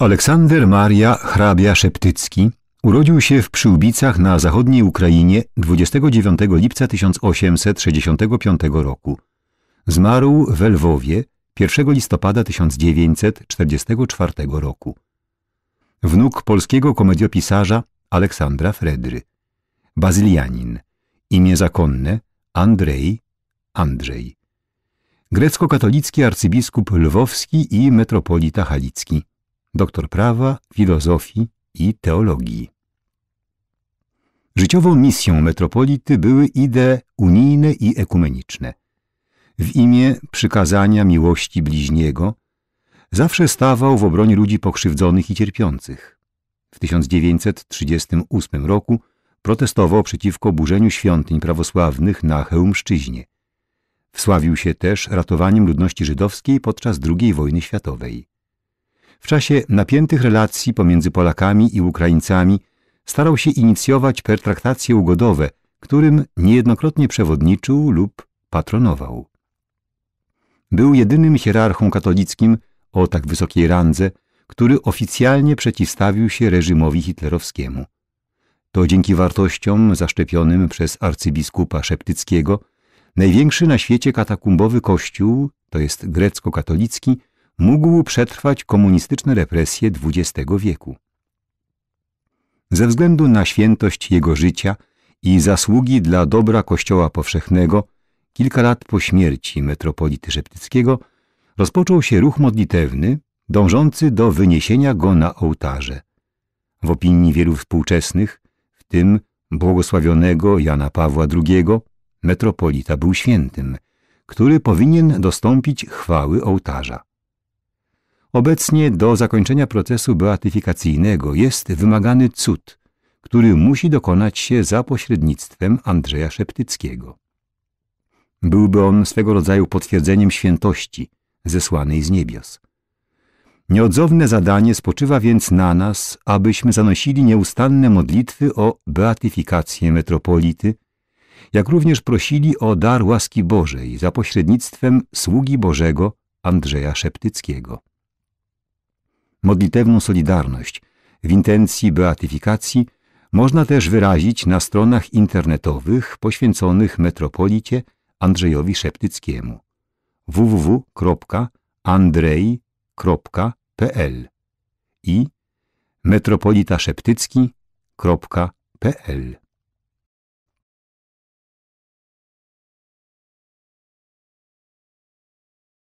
Aleksander Maria Hrabia Szeptycki urodził się w Przyłbicach na zachodniej Ukrainie 29 lipca 1865 roku. Zmarł w Lwowie 1 listopada 1944 roku. Wnuk polskiego komediopisarza Aleksandra Fredry. Bazylianin. Imię zakonne Andrzej Andrzej. Grecko-katolicki arcybiskup lwowski i metropolita halicki doktor prawa, filozofii i teologii. Życiową misją metropolity były idee unijne i ekumeniczne. W imię przykazania miłości bliźniego zawsze stawał w obronie ludzi pokrzywdzonych i cierpiących. W 1938 roku protestował przeciwko burzeniu świątyń prawosławnych na Hełmszczyźnie. Wsławił się też ratowaniem ludności żydowskiej podczas II wojny światowej. W czasie napiętych relacji pomiędzy Polakami i Ukraińcami starał się inicjować pertraktacje ugodowe, którym niejednokrotnie przewodniczył lub patronował. Był jedynym hierarchą katolickim o tak wysokiej randze, który oficjalnie przeciwstawił się reżimowi hitlerowskiemu. To dzięki wartościom zaszczepionym przez arcybiskupa Szeptyckiego największy na świecie katakumbowy kościół, to jest grecko-katolicki, mógł przetrwać komunistyczne represje XX wieku. Ze względu na świętość jego życia i zasługi dla dobra Kościoła Powszechnego, kilka lat po śmierci metropolity Szeptyckiego rozpoczął się ruch modlitewny dążący do wyniesienia go na ołtarze. W opinii wielu współczesnych, w tym błogosławionego Jana Pawła II, metropolita był świętym, który powinien dostąpić chwały ołtarza. Obecnie do zakończenia procesu beatyfikacyjnego jest wymagany cud, który musi dokonać się za pośrednictwem Andrzeja Szeptyckiego. Byłby on swego rodzaju potwierdzeniem świętości zesłanej z niebios. Nieodzowne zadanie spoczywa więc na nas, abyśmy zanosili nieustanne modlitwy o beatyfikację metropolity, jak również prosili o dar łaski Bożej za pośrednictwem sługi Bożego Andrzeja Szeptyckiego modlitewną solidarność w intencji beatyfikacji można też wyrazić na stronach internetowych poświęconych metropolicie Andrzejowi Szeptyckiemu www.andrej.pl i metropolitaszeptycki.pl